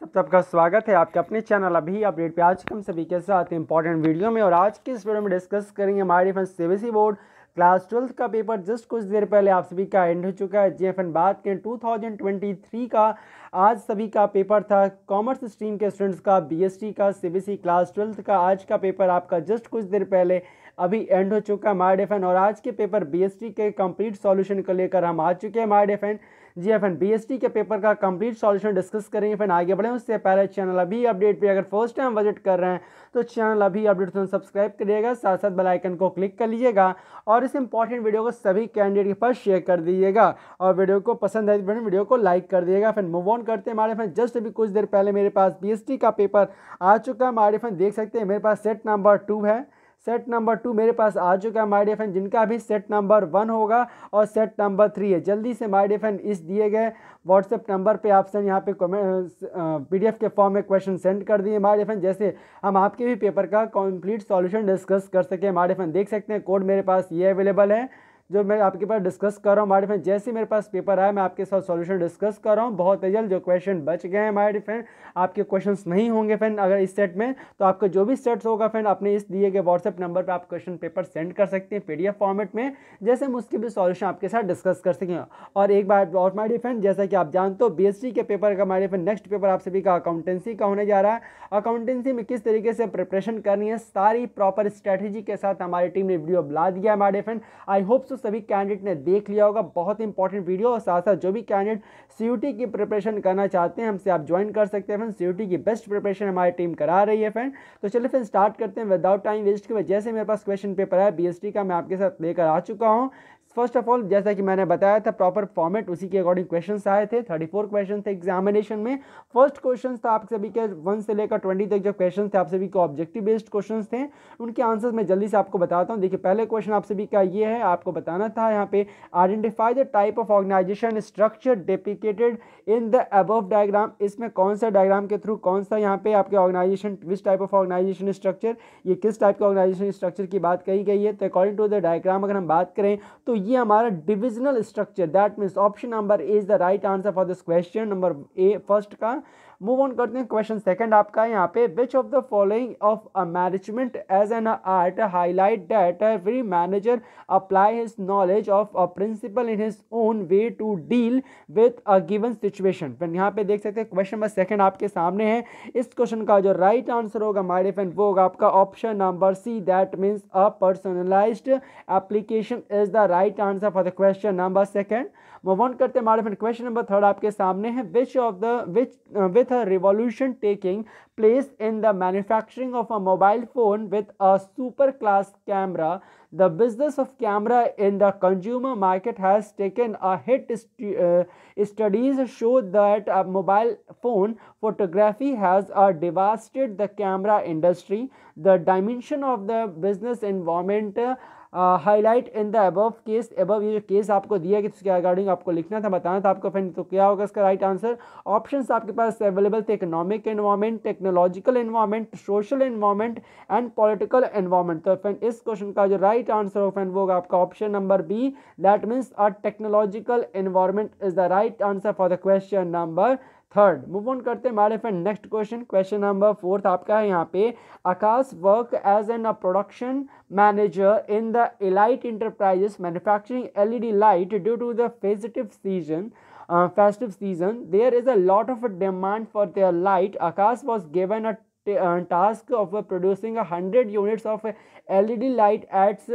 सब सबका स्वागत है आपके अपने चैनल अभी अपडेट पे आज हम सभी के साथ इंपॉर्टेंट वीडियो में और आज की इस वीडियो में डिस्कस करेंगे हमारे defence C board class twelfth का पेपर जस्ट कुछ देर पहले आप सभी का एंड हो चुका है जी एफ बात करें 2023 का आज सभी का पेपर था कॉमर्स स्ट्रीम के स्टूडेंट्स का बी का सी क्लास ट्वेल्थ का आज का पेपर आपका जस्ट कुछ देर पहले अभी एंड हो चुका है माई डेफेन और आज के पेपर बीएसटी के कंप्लीट सॉल्यूशन को लेकर हम आ चुके हैं माई डेफेन G F B S T के पेपर का कंप्लीट सॉल्यूशन डिस्कस करेंगे फिर आगे बढ़ें उससे पहले चैनल अभी अपडेट पे अगर फर्स्ट टाइम विजिट कर रहे हैं तो चैनल अभी अपडेट तो सब्सक्राइब करिएगा साथ साथ बेलाइकन को क्लिक कर लीजिएगा और इस इंपॉर्टेंट वीडियो को सभी कैंडिडेट के पास शेयर कर दीजिएगा और वीडियो को पसंद आए तो वीडियो को लाइक कर दिएगा फिर मूव ऑन करते हैं हमारे फ्रेंड जस्ट अभी कुछ देर पहले मेरे पास बी का पेपर आ चुका है हमारे फ्रेंड देख सकते हैं मेरे पास सेट नंबर टू है सेट नंबर टू मेरे पास आ चुका है माय डियर फ्रेंड जिनका भी सेट नंबर वन होगा और सेट नंबर थ्री है जल्दी से माय डियर फ्रेंड इस दिए गए व्हाट्सएप नंबर पे आप सर यहाँ पे पीडीएफ के फॉर्म में क्वेश्चन सेंड कर दिए माय डियर फ्रेंड जैसे हम आपके भी पेपर का कंप्लीट सॉल्यूशन डिस्कस कर सकें माय डियर फ्रेंड देख सकते हैं कोड मेरे पास ये अवेलेबल है जो मैं आपके पास डिस्कस कर रहा हूँ माई फ्रेंड जैसे मेरे पास पेपर आया मैं आपके साथ सॉल्यूशन डिस्कस कर रहा हूँ बहुत ही जल्द जो क्वेश्चन बच गए हैं माई फ्रेंड आपके क्वेश्चन नहीं होंगे फ्रेंड अगर इस सेट में तो आपका जो भी सेट्स होगा फ्रेंड अपने इस दिए गए व्हाट्सएप नंबर पर आप क्वेश्चन पेपर सेंड कर सकते हैं पी फॉर्मेट में जैसे हम उसके भी सोल्यूशन आपके साथ डिस्कस कर सकें और एक बार और माई फ्रेंड जैसा कि आप जानते हो बी के पेपर का माई फ्रेंड नेक्स्ट पेपर आप सभी का अकाउंटेंसी का होने जा रहा है अकाउंटेंसी में किस तरीके से प्रिपरेशन करनी है सारी प्रॉपर स्ट्रैटेजी के साथ हमारी टीम ने वीडियो बुला दिया है my friend I hope so सभी कैंडिडेट ने देख लिया होगा बहुत इंपॉर्टेंट वीडियो और साथ साथ जो भी कैंडिडेट सी की प्रिपरेशन करना चाहते हैं हमसे आप ज्वाइन कर सकते हैं फ्रेंड सी की बेस्ट प्रिपरेशन हमारी टीम करा रही है फ्रेंड तो चलिए फिर स्टार्ट करते हैं विदाउट टाइम वेस्ट के जैसे मेरे पास क्वेश्चन पेपर है बी का मैं आपके साथ लेकर आ चुका हूँ फर्स्ट ऑफ ऑल जैसा कि मैंने बताया था प्रॉपर फॉर्मेट उसी के अकॉर्डिंग क्वेश्चन आए थे थर्टी फोर क्वेश्चन थे एग्जामिनेशन में फर्स्ट क्वेश्चन था आप सभी के वन से लेकर ट्वेंटी तक जो क्वेश्चन थे आप सभी के ऑब्जेक्टिव बेस्ड क्वेश्चन थे उनके आंसर्स मैं जल्दी से आपको बताता हूँ देखिए पहले क्वेश्चन आप सभी का ये है आपको बताना था यहाँ पे identify the type of organisation structure depicted in the above diagram इसमें कौन सा डायग्राम के थ्रू कौन सा यहाँ पे आपके ऑर्गेनाइजेशन किस टाइप ऑफ ऑर्गेनाइजेशन स्ट्रक्चर ये किस टाइप के ऑर्गेनाइजेशन स्ट्रक्चर की बात कही गई है तो अकॉर्डिंग टू द डायग्राम अगर हम बात करें तो ये हमारा divisional structure that means option number is the right answer for this question number A first का मूव ऑन करते हैं क्वेश्चन सेकंड आपका यहाँ पे which of the following of a management as an art highlight that every manager apply his knowledge of a principle in his own way to deal with a given situation friend यहाँ पे देख सकते हैं question number second आपके सामने है इस question का जो राइट right आंसर होगा माई फ्रेंड वो होगा आपका option number C that means a personalise application is the right answer for the question number second move करते हैं my friend question number third आपके सामने है which of the which with with a revolution taking place in the manufacturing of a mobile phone with a super class camera. The business of camera in the consumer market has taken a hit. Uh, studies show that a mobile phone photography has uh, devastated the camera industry. The dimension of the business environment. Uh, highlight in the above case above ये जो case आपको दिया कि उसके according आपको लिखना था बताना था आपको फ्रेंड तो क्या होगा इसका राइट आंसर ऑप्शन आपके पास अवेलेबल थे economic environment technological environment social environment and political environment तो फ्रेंड इस क्वेश्चन का जो राइट आंसर हो फ्रेंड वो होगा आपका option number B that means a technological environment is the right answer for the question number third move on करते हैं हमारे friend next question question number fourth आपका है यहाँ पे Akash work as an a production manager in the elite enterprises manufacturing LED light due to the festive season festive season there is a lot of demand for their light Akash was given a task of producing hundred units of L light at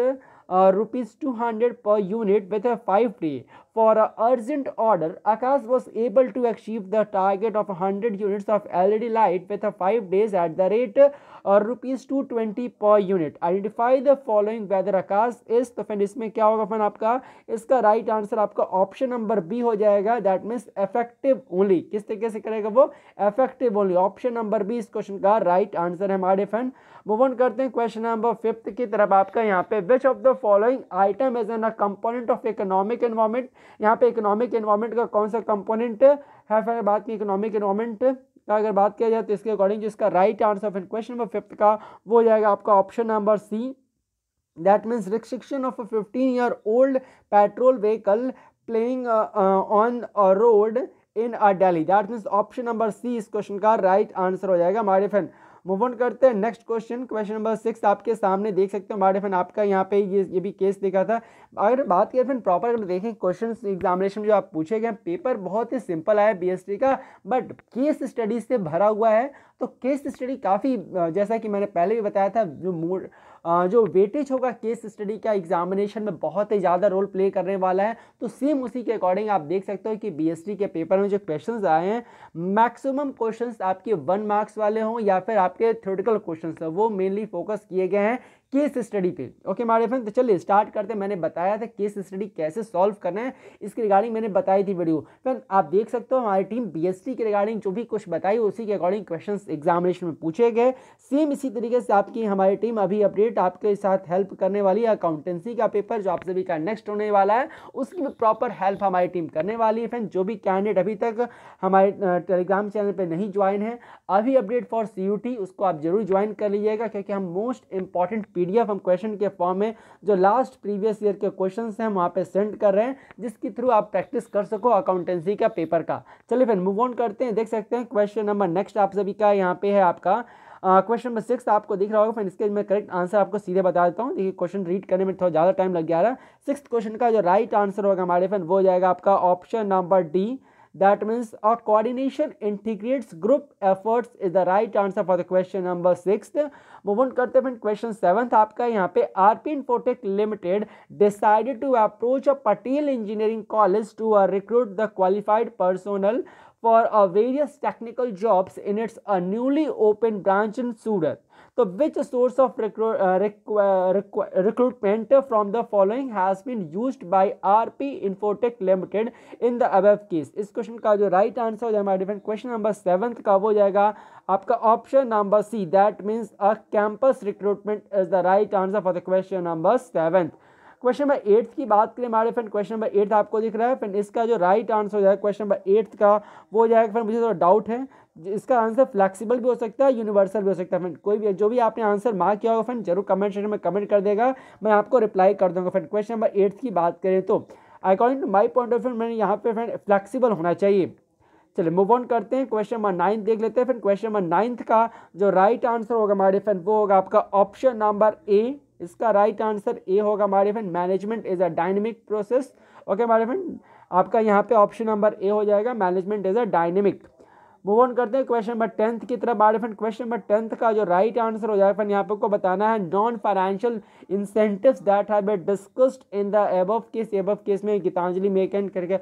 rupees two hundred per unit with five D for an urgent order, Akash was able to achieve the target of 100 units of LED light with 5 days at the rate uh, rupees 220 per unit. Identify the following whether Akash is तो friend इसमें क्या होगा friend आपका इसका right right answer आपका option number B हो जाएगा that means effective only किस तरीके से करेगा वो effective only option number B इस क्वेश्चन का राइट right आंसर है हमारे फैन मूव ऑन करते हैं क्वेश्चन नंबर फिफ्थ की तरफ आपका यहाँ पे which of the following item is an a component of economic environment यहाँ पे इकोनॉमिक इन्वायरमेंट का कौन सा कंपोनेंट है फिर बात की इकोनॉमिक इन्वायरमेंट का अगर बात किया जाए तो इसके अकॉर्डिंग जिसका राइट आंसर फिर क्वेश्चन नंबर फिफ्थ का वो जाएगा आपका option number C that means restriction of a fifteen year old petrol vehicle playing on a road in a daily that means option number C इस question का right right answer हो जाएगा हमारे friend move on करते हैं next question question number six आपके सामने देख सकते हो हमारे फ्रेंड आपका यहाँ पे ये ये भी केस देखा था अगर बात करें फ्रेंड प्रॉपर अगर देखें क्वेश्चन एग्जामिनेशन जो आप पूछे गए पेपर बहुत ही सिंपल आया बी का बट केस स्टडी से भरा हुआ है तो केस स्टडी काफ़ी जैसा कि मैंने पहले भी बताया था जो मूड जो वेटेज होगा केस स्टडी का एग्जामिनेशन में बहुत ही ज़्यादा रोल प्ले करने वाला है तो सेम उसी के अकॉर्डिंग आप देख सकते हो कि बीएसटी के पेपर में जो क्वेश्चंस आए हैं मैक्सिमम क्वेश्चंस आपके वन मार्क्स वाले हों या फिर आपके थ्योरेटिकल क्वेश्चंस वो मेनली फोकस किए गए हैं केस स्टडी पे ओके हमारे फ्रेंड तो चलिए स्टार्ट करते हैं मैंने बताया था केस स्टडी कैसे सॉल्व करना है इसके रिगार्डिंग मैंने बताई थी वीडियो फ्रेंड आप देख सकते हो हमारी टीम बीएसटी के रिगार्डिंग जो भी कुछ बताई उसी के अकॉर्डिंग क्वेश्चन एग्जामिनेशन में पूछे गए सेम इसी तरीके से आपकी हमारी टीम अभी अपडेट आपके साथ हेल्प करने वाली है अकाउंटेंसी का पेपर जो आप सभी का नेक्स्ट होने वाला है उसकी भी प्रॉपर हेल्प हमारी टीम करने वाली है फ्रेंड जो भी कैंडिडेट अभी तक हमारे टेलीग्राम चैनल पर नहीं ज्वाइन है अभी अपडेट फॉर सी उसको आप जरूर ज्वाइन कर लीजिएगा क्योंकि हम मोस्ट इंपॉर्टेंट पीडीएफ हम क्वेश्चन के फॉर्म में जो लास्ट प्रीवियस ईयर के क्वेश्चन हैं हम वहाँ पर सेंड कर रहे हैं जिसके थ्रू आप प्रैक्टिस कर सको अकाउंटेंसी का पेपर का चलिए फिर मूव ऑन करते हैं देख सकते हैं क्वेश्चन नंबर नेक्स्ट आप सभी का यहाँ पे है आपका क्वेश्चन नंबर सिक्स आपको दिख रहा होगा फिर इसके मैं करेक्ट आंसर आपको सीधे बता देता हूँ देखिए क्वेश्चन रीड करने में थोड़ा ज़्यादा टाइम लग जा रहा है सिक्स क्वेश्चन का जो राइट right आंसर होगा हमारे फ्रेंड वो जाएगा आपका option number D That means our coordination integrates group efforts is the right answer for the question number six move on करते फ्रेंड क्वेश्चन सेवन्थ आपका यहाँ पे RP infotech limited decided to approach a Patel engineering college to recruit the qualified personnel for various technical jobs in its a newly opened branch in Surat. तो which source of recruitment from the following has been used by RP infotech limited in the above case इस question का जो right answer हो जाएगा different question number seventh का वो जाएगा आपका option number C that means a campus recruitment is the right answer for the question number seventh question number eighth की बात करें हमारे फ्रेंड क्वेश्चन नंबर एट आपको दिख रहा है फ्रेंड इसका जो राइट आंसर हो जाएगा क्वेश्चन नंबर एट्थ का वो हो जाएगा फ्रेंड मुझे थोड़ा डाउट है इसका आंसर फ्लेक्सिबल भी हो सकता है यूनिवर्सल भी हो सकता है फ्रेंड कोई भी जो भी आपने आंसर मार्क किया होगा फ्रेंड जरूर कमेंट सेक्शन में कमेंट कर देगा मैं आपको रिप्लाई कर दूंगा फ्रेंड क्वेश्चन नंबर एट्थ की बात करें तो according to my point of view मैंने यहाँ पे फ्रेंड फ्लेक्सिबल होना चाहिए चलिए मूव ऑन करते हैं क्वेश्चन नंबर नाइन्थ देख लेते हैं फ्रेंड क्वेश्चन नंबर नाइन्थ का जो राइट आंसर होगा हमारे फ्रेंड वो होगा आपका ऑप्शन नंबर ए इसका राइट आंसर ए होगा हमारे friend management is a dynamic process okay मारे फ्रेंड आपका यहाँ पे ऑप्शन नंबर ए हो जाएगा management is a dynamic move on करते हैं क्वेश्चन नंबर टेंथ की तरफ आ फ्रेंड क्वेश्चन नंबर टेंथ का जो राइट आंसर हो जाएगा फ्रेंड यहाँ पे आपको बताना है नॉन फाइनेंशियल इंसेंटिव दैट है discussed in the above case above case में गीतांजलि एंड करके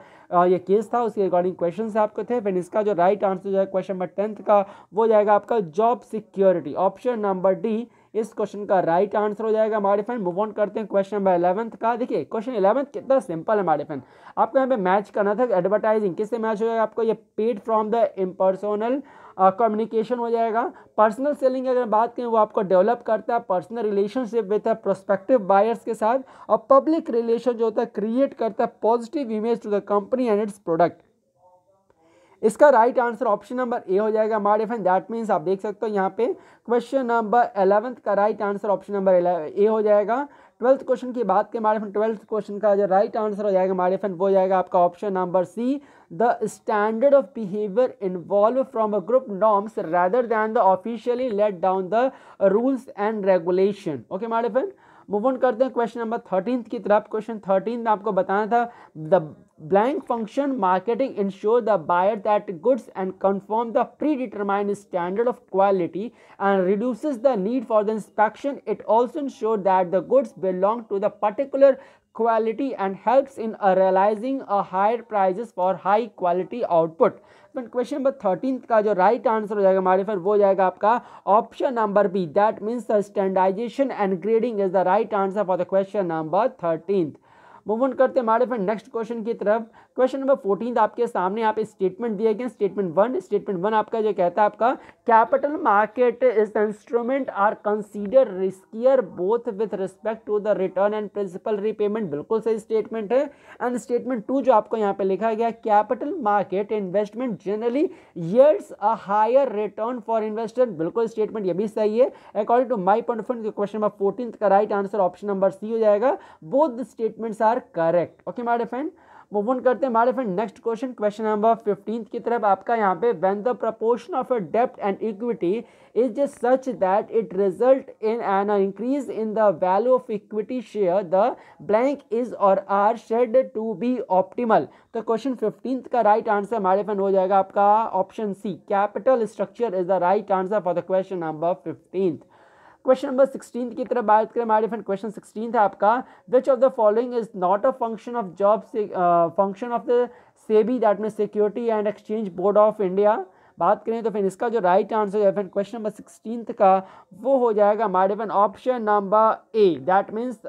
ये केस था उसके अकॉर्डिंग क्वेश्चन आपको थे फिर इसका जो राइट आंसर हो जाएगा क्वेश्चन नंबर टेंथ का वो जाएगा आपका job security option number D इस क्वेश्चन का राइट आंसर हो जाएगा हमारे फ्रेंड मूव ऑन करते हैं क्वेश्चन नंबर इलेवंथ का देखिए क्वेश्चन इलेवंथ कितना सिंपल है हमारे फ्रेंड आपको यहाँ पे मैच करना था एडवर्टाइजिंग किससे मैच हो जाएगा आपको ये paid from the impersonal communication uh, हो जाएगा पर्सनल सेलिंग अगर बात करें वो आपको डेवलप करता है personal relationship with prospective buyers के साथ और पब्लिक रिलेशन जो होता है क्रिएट करता है positive image to the company and its product इसका right answer option number A हो जाएगा मार एंड दैट मीन्स आप देख सकते हो यहाँ पे क्वेश्चन नंबर एलेवंथ का right answer option number A हो जाएगा ट्वेल्थ क्वेश्चन की बात के मारे ट्वेल्थ क्वेश्चन का जो राइट आंसर हो जाएगा मारे वो हो जाएगा आपका option number C the standard of behaviour involve from a group norms rather than the officially let down the rules and regulation okay मारे फ्रेंड मूव ऑन करते हैं क्वेश्चन नंबर थर्टीन की तरफ क्वेश्चन थर्टीन में आपको बताना था the blank function marketing ensure the buyer that goods and confirm the predetermined standard of quality and reduces the need for the inspection it also ensure that the goods belong to the particular quality and helps in realising a higher prices for high quality output but question number thirteen का जो right answer हो जाएगा हमारे फिर वो जाएगा आपका option number B that means standardisation and grading is the right answer for the question number thirteen move on करते हमारे फिर नेक्स्ट क्वेश्चन की तरफ क्वेश्चन नंबर फोर्टीन आपके सामने यहाँ पे स्टेटमेंट दिया गया स्टेटमेंट वन स्टेटमेंट वन आपका जो कहता है आपका capital market is instrument are consider riskier both with respect to the return and principal repayment बिल्कुल सही स्टेटमेंट है एंड स्टेटमेंट टू जो आपको यहाँ पे लिखा गया capital market investment generally yields a higher return for investor बिल्कुल स्टेटमेंट ये भी सही है according to my point of question number fourteen का right answer option number C हो जाएगा both the statements are correct okay my friend move on करते हैं हमारे friend next question question number fifteen की तरफ आपका यहाँ पे when the proportion of a डेप्ट and equity is such that it result in an increase in the value of equity share the blank is or are said to be optimal तो question fifteen का right answer हमारे friend हो जाएगा आपका option C capital structure is the right answer for the question number fifteenth question number sixteen की तरफ बात करें हमारे फ्रेंड क्वेश्चन सिक्सटीन था आपका which of the following is not a function of job function of the SEBI that mean security and exchange board of India बात करें तो फिर इसका जो राइट आंसर है फिर क्वेश्चन नंबर सिक्सटीन का वो हो जाएगा हमारे friend option number A that means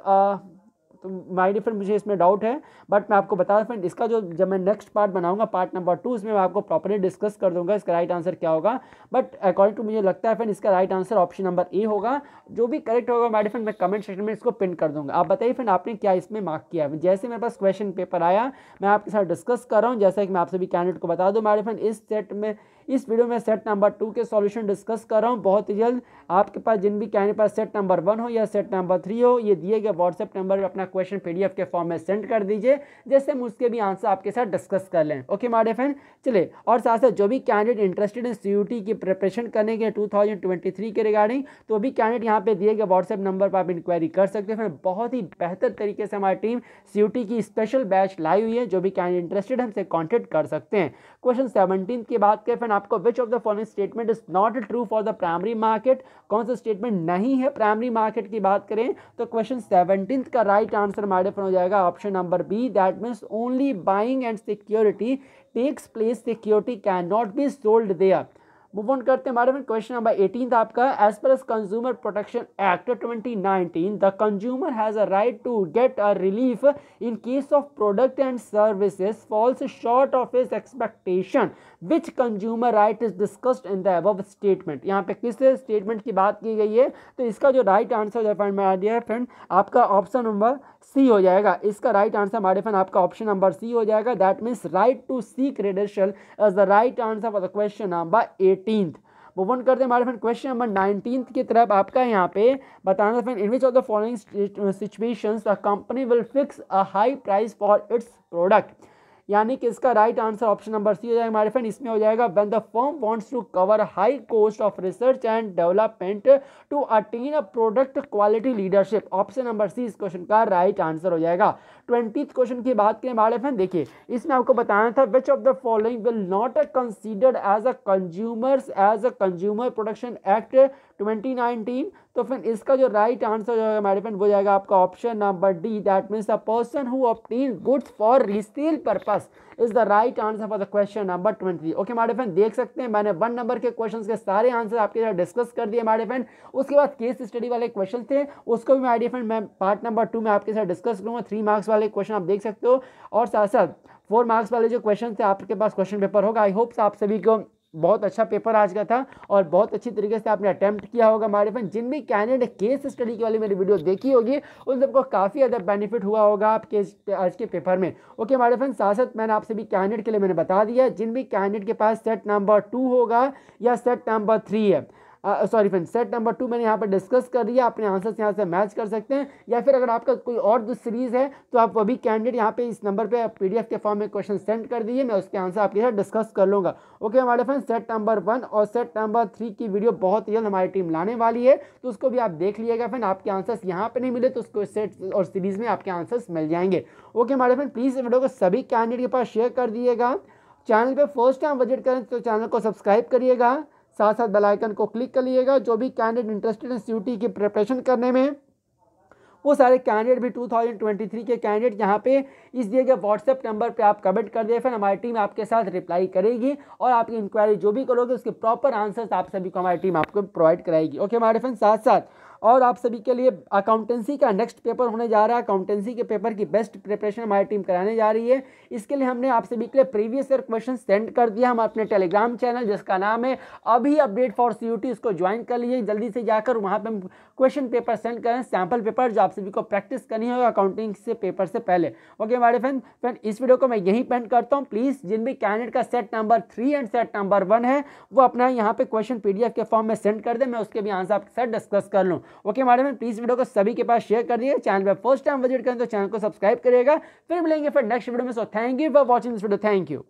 तो माय डियर फ्रेंड मुझे इसमें डाउट है बट मैं आपको बता फ्रेंड इसका जो जब मैं नेक्स्ट पार्ट बनाऊंगा पार्ट नंबर टू उसमें मैं आपको प्रॉपरली डिस्कस कर दूंगा इसका राइट आंसर क्या होगा बट अकॉर्डिंग टू मुझे लगता है फ्रेंड इसका right answer option number A होगा जो भी करेक्ट होगा माई फ्रेंड मैं कमेंट सेक्शन में इसको पिन कर दूंगा आप बताइए फ्रेंड आपने क्या इसमें मार्क किया है जैसे मेरे पास क्वेश्चन पेपर आया मैं आपके साथ डिस्कस कर रहा हूँ जैसा कि मैं आपसे भी कैंडिडेट को बता दूँ माई फ्रेंड इस सेट में इस वीडियो में सेट नंबर टू के सॉल्यूशन डिस्कस कर रहा हूँ बहुत ही जल्द आपके पास जिन भी कहने पर सेट नंबर वन हो या सेट नंबर थ्री हो ये दिए गए व्हाट्सएप नंबर पर अपना क्वेश्चन पीडीएफ के फॉर्म में सेंड कर दीजिए जैसे हम उसके भी आंसर आपके साथ डिस्कस कर लें ओके माडे फ्रेंड चले और साथ साथ जो भी कैंडिडेट इंटरेस्टेड है सी की प्रिपरेशन करने के टू के रिगार्डिंग तो भी कैंडिडेट यहाँ पे दिए गए व्हाट्सएप नंबर पर आप इंक्वायरी कर सकते हैं बहुत ही बेहतर तरीके से हमारी टीम सी की स्पेशल बैच लाई हुई है जो भी कैंडिडेट इंटरेस्टेड हमसे कॉन्टेक्ट कर सकते हैं क्वेश्चन सेवनटीन की बात करें आपको which of the following statement is not true for the primary market कौन सा स्टेटमेंट नहीं है प्राइमरी मार्केट की बात करें तो क्वेश्चन सेवनटीन का राइट आंसर हमारे पर हो जाएगा option number B that means only buying and security takes place security can not be sold there move on करते हैं हमारे फ्रेंड क्वेश्चन नंबर एटीन था आपका as per as consumer protection act twenty nineteen the consumer has a right to get a relief in case of product and services falls short of is expectation which consumer right is discussed in the above statement यहाँ पे किस statement की बात की गई है तो इसका जो राइट आंसर जो में आ दिया है फ्रेंड आपका ऑप्शन नंबर सी हो जाएगा इसका राइट आंसर हमारे फन आपका ऑप्शन नंबर सी हो जाएगा that means right to seek redressal is the right answer for the question number eighteen move on करते हैं हमारे फ्रेंड क्वेश्चन नंबर नाइनटीन की तरफ आपका यहाँ पे बताना friend in which of the following situations the company will fix a high price for its product यानी कि इसका right answer option number C हो जाएगा हमारे फ्रेंड इसमें हो जाएगा when the firm wants to cover high cost of research and development to attain a product quality leadership option number C इस क्वेश्चन का राइट आंसर हो जाएगा ट्वेंटी क्वेश्चन की बात करें हमारे फ्रेंड देखिए इसमें आपको बताना था which of the following will not considered as a consumers as a consumer production act twenty nineteen तो फिर इसका जो राइट आंसर जो है फ्रेंड वो जाएगा आपका option number D that means a person who obtain goods for resale purpose is the right answer for the question number twenty okay हमारे फ्रेंड देख सकते हैं मैंने वन नंबर के क्वेश्चन के सारे आंसर आपके साथ डिस्कस कर दिए हमारे फ्रेंड उसके बाद केस स्टडी वाले क्वेश्चन थे उसको भी मैं फ्रेंड मैं पार्ट नंबर टू में आपके साथ डिस्कस करूँगा थ्री मार्क्स वाले क्वेश्चन आप देख सकते हो और साथ साथ फोर मार्क्स वाले जो क्वेश्चन थे आपके पास क्वेश्चन पेपर होगा आई होप्स आप सभी को बहुत अच्छा पेपर आज का था और बहुत अच्छी तरीके से आपने अटैम्प्ट किया होगा हमारे फ्रेंड जिन भी कैंडिडेट केस स्टडी की वाली मेरी वीडियो देखी होगी उन सबको काफ़ी ज़्यादा बेनिफिट हुआ होगा आपके आज के पेपर में ओके हमारे फ्रेंड साथ साथ मैंने आपसे भी कैंडिडेट के लिए मैंने बता दिया जिन भी कैंडिडेट के पास सेट नंबर टू होगा या सेट नंबर थ्री है sorry friend set number two मैंने यहाँ पर डिस्कस कर दिया अपने आंसर्स यहाँ से मैच कर सकते हैं या फिर अगर आपका कोई और जो सीरीज़ है तो आप अभी कैंडिडेट यहाँ पे इस नंबर पे पीडीएफ के फॉर्म में क्वेश्चन सेंड कर दीजिए मैं उसके आंसर आपके साथ डिस्कस कर लूँगा ओके हमारे फ्रेंड सेट नंबर वन और सेट नंबर थ्री की वीडियो बहुत जल्द हमारी टीम लाने वाली है तो उसको भी आप देख लीजिएगा फ्रेंड आपके आंसर्स यहाँ पर नहीं मिले तो उसको सेट और सीरीज़ में आपके आंसर्स मिल जाएंगे ओके हमारे फ्रेंड प्लीज़ वीडियो को सभी कैंडिडेट के पास शेयर कर दिएगा चैनल पे फर्स्ट टाइम विजिट करें तो चैनल को सब्सक्राइब करिएगा साथ साथ बेल आइकन को क्लिक कर लीजिएगा जो भी कैंडिडेट इंटरेस्टेड हैं सी की प्रिपरेशन करने में वो सारे कैंडिडेट भी 2023 के कैंडिडेट यहाँ पे इस दिए गए व्हाट्सएप नंबर पे आप कमेंट कर दिए फिर हमारी टीम आपके साथ रिप्लाई करेगी और आपकी इंक्वायरी जो भी करोगे उसके प्रॉपर आंसर्स आप सभी को हमारी टीम आपको प्रोवाइड कराएगी ओके हमारे फ्रेंड साथ साथ और आप सभी के लिए अकाउंटेंसी का नेक्स्ट पेपर होने जा रहा है अकाउंटेंसी के पेपर की बेस्ट प्रिपरेशन हमारी टीम कराने जा रही है इसके लिए हमने आप सभी के लिए प्रीवियस ईयर क्वेश्चन सेंड कर दिया हम अपने टेलीग्राम चैनल जिसका नाम है अभी अपडेट फॉर सी इसको ज्वाइन कर लीजिए जल्दी से जाकर वहाँ पर क्वेश्चन पेपर सेंड करें सैम्पल पेपर जो आप सभी को प्रैक्टिस करनी होगी अकाउंटिंग से पेपर से पहले ओके हमारे फ्रेंड फ्रेंड इस वीडियो को मैं यहीं पेंट करता हूँ प्लीज़ जिन भी कैंडिडेट का set number three and set number one है वो अपना यहाँ पर क्वेश्चन एफ के फॉर्म में सेंड कर दें मैं उसके भी आंसर आपके साथ डिस्कस कर लूँ ओके मैडम प्लीज़ वीडियो को सभी के पास शेयर कर दिए चैनल पर फर्स्ट टाइम विजिट करें तो चैनल को सब्सक्राइब करिएगा फिर मिलेंगे फिर नेक्स्ट वीडियो में so thank you for watching this video thank you